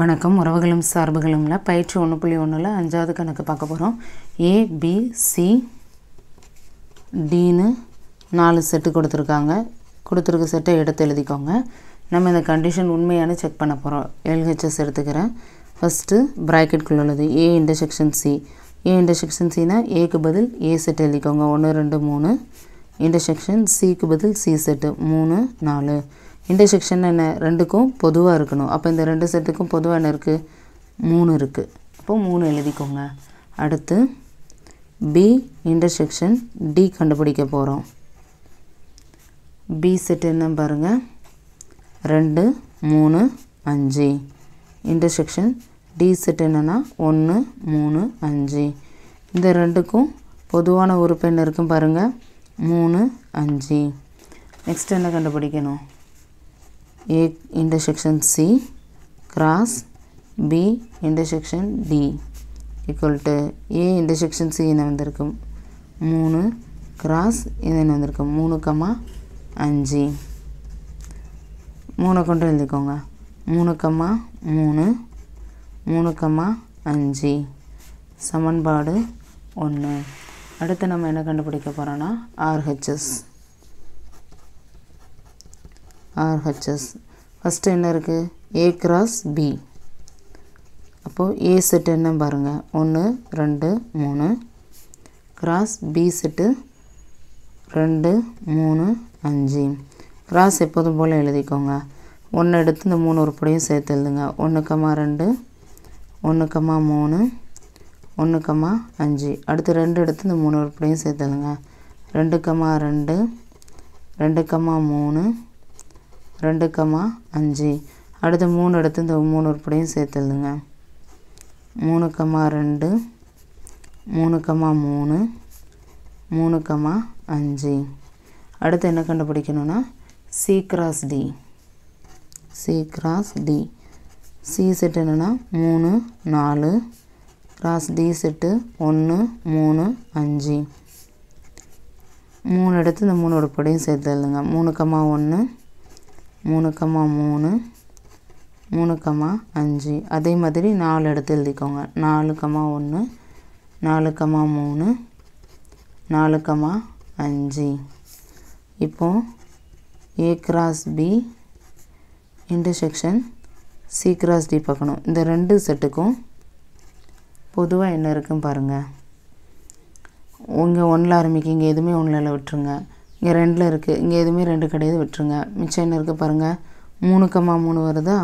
வணக்கம் உறவுகளும் சார்புகளும்ல பயிற்சி ஒன்று புள்ளி ஒன்றில் அஞ்சாவது கணக்கு பார்க்க போகிறோம் ஏ பி சி டின்னு நாலு செட்டு கொடுத்துருக்காங்க கொடுத்துருக்க செட்டை எடுத்து எழுதிக்கோங்க நம்ம இந்த கண்டிஷன் உண்மையான செக் பண்ண போகிறோம் எல்ஹெச்எஸ் எடுத்துக்கிறேன் ஃபஸ்ட்டு ப்ராக்கெட்குள்ளே உள்ளது A intersection C A intersection சினா ஏக்கு பதில் ஏ செட் எழுதிக்கோங்க ஒன்று ரெண்டு மூணு இன்டர்செக்ஷன் சிக்கு பதில் சி செட்டு மூணு நாலு இன்டர்செக்ஷன் என்ன ரெண்டுக்கும் பொதுவாக இருக்கணும் அப்போ இந்த ரெண்டு செட்டுக்கும் பொதுவாக என்ன இருக்குது மூணு இருக்குது அப்போது மூணு எழுதிக்கோங்க அடுத்து பி இன்டர்செக்ஷன் டி கண்டுபிடிக்க போகிறோம் பி செட் என்ன பாருங்கள் ரெண்டு மூணு அஞ்சு இன்டர்செக்ஷன் டி செட் என்னென்னா ஒன்று மூணு அஞ்சு இந்த ரெண்டுக்கும் பொதுவான உறுப்பு என்ன இருக்குன்னு பாருங்கள் மூணு அஞ்சு நெக்ஸ்ட் என்ன கண்டுபிடிக்கணும் A intersection C cross B intersection D equal to A intersection C என்ன வந்திருக்கும் மூணு கிராஸ் இது என்ன வந்திருக்கும் மூணு கம்மா அஞ்சு மூணை கொண்டு எழுதிக்கோங்க மூணு கம்மா மூணு மூணு கம்மா அஞ்சு சமன்பாடு ஒன்று அடுத்து நம்ம என்ன கண்டுபிடிக்க போகிறோன்னா ஆர்ஹெச்எஸ் ஆர்ஹெச்எஸ் ஃபஸ்ட்டு என்ன இருக்குது ஏ கிராஸ் பி அப்போது ஏ செட்டு என்ன பாருங்கள் ஒன்று ரெண்டு மூணு கிராஸ் பி செட்டு ரெண்டு மூணு அஞ்சு கிராஸ் எப்போதும் போல் எழுதிக்கோங்க ஒன்று எடுத்து இந்த மூணு உருப்படியும் சேர்த்து எழுதுங்க ஒன்றுக்கம்மா ரெண்டு ஒன்றுக்கம்மா மூணு ஒன்றுக்கம்மா அஞ்சு அடுத்து ரெண்டு எடுத்து இந்த மூணு உருப்படியும் சேர்த்துழுங்க ரெண்டுக்கம்மா ரெண்டு ரெண்டுக்கம்மா மூணு ரெண்டு கமா அஞ்சு அடுத்து மூணு எடுத்து இந்த மூணு உருப்படையும் சேர்த்துடுங்க மூணு கமா ரெண்டு மூணு கமா மூணு மூணு கமா அஞ்சு அடுத்து என்ன கண்டுபிடிக்கணும்னா C cross D C cross D C set என்னென்னா மூணு நாலு கிராஸ் டி செட்டு ஒன்று மூணு அஞ்சு மூணு எடுத்து இந்த மூணு உருப்படையும் சேர்த்துடுங்க மூணு கமா ஒன்று மூணு கம்மா மூணு மூணு கம்மா அஞ்சு அதே மாதிரி நாலு எடுத்து எழுதிக்கோங்க நாலு கம்மா ஒன்று நாலு கம்மா மூணு நாலு கம்மா அஞ்சு இப்போ A cross B intersection C cross D பார்க்கணும் இந்த ரெண்டு செட்டுக்கும் பொதுவாக என்ன இருக்குன்னு பாருங்கள் இங்கே ஒன்றில் ஆரம்பிக்கு இங்கே எதுவுமே ஒன்றில் விட்டுருங்க இங்கே ரெண்டில் இருக்குது இங்கே எதுவுமே ரெண்டு கிடையாது விட்டுருங்க மிச்சம் என்ன இருக்குது பாருங்கள் மூணுக்கம்மா மூணு வருதா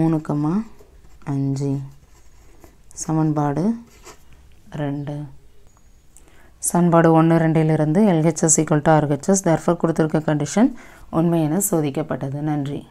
மூணுக்கம்மா அஞ்சு சமன்பாடு ரெண்டு சமன்பாடு ஒன்று ரெண்டிலிருந்து LHS equal to RHS therefore கொடுத்துருக்க கண்டிஷன் உண்மை என சோதிக்கப்பட்டது நன்றி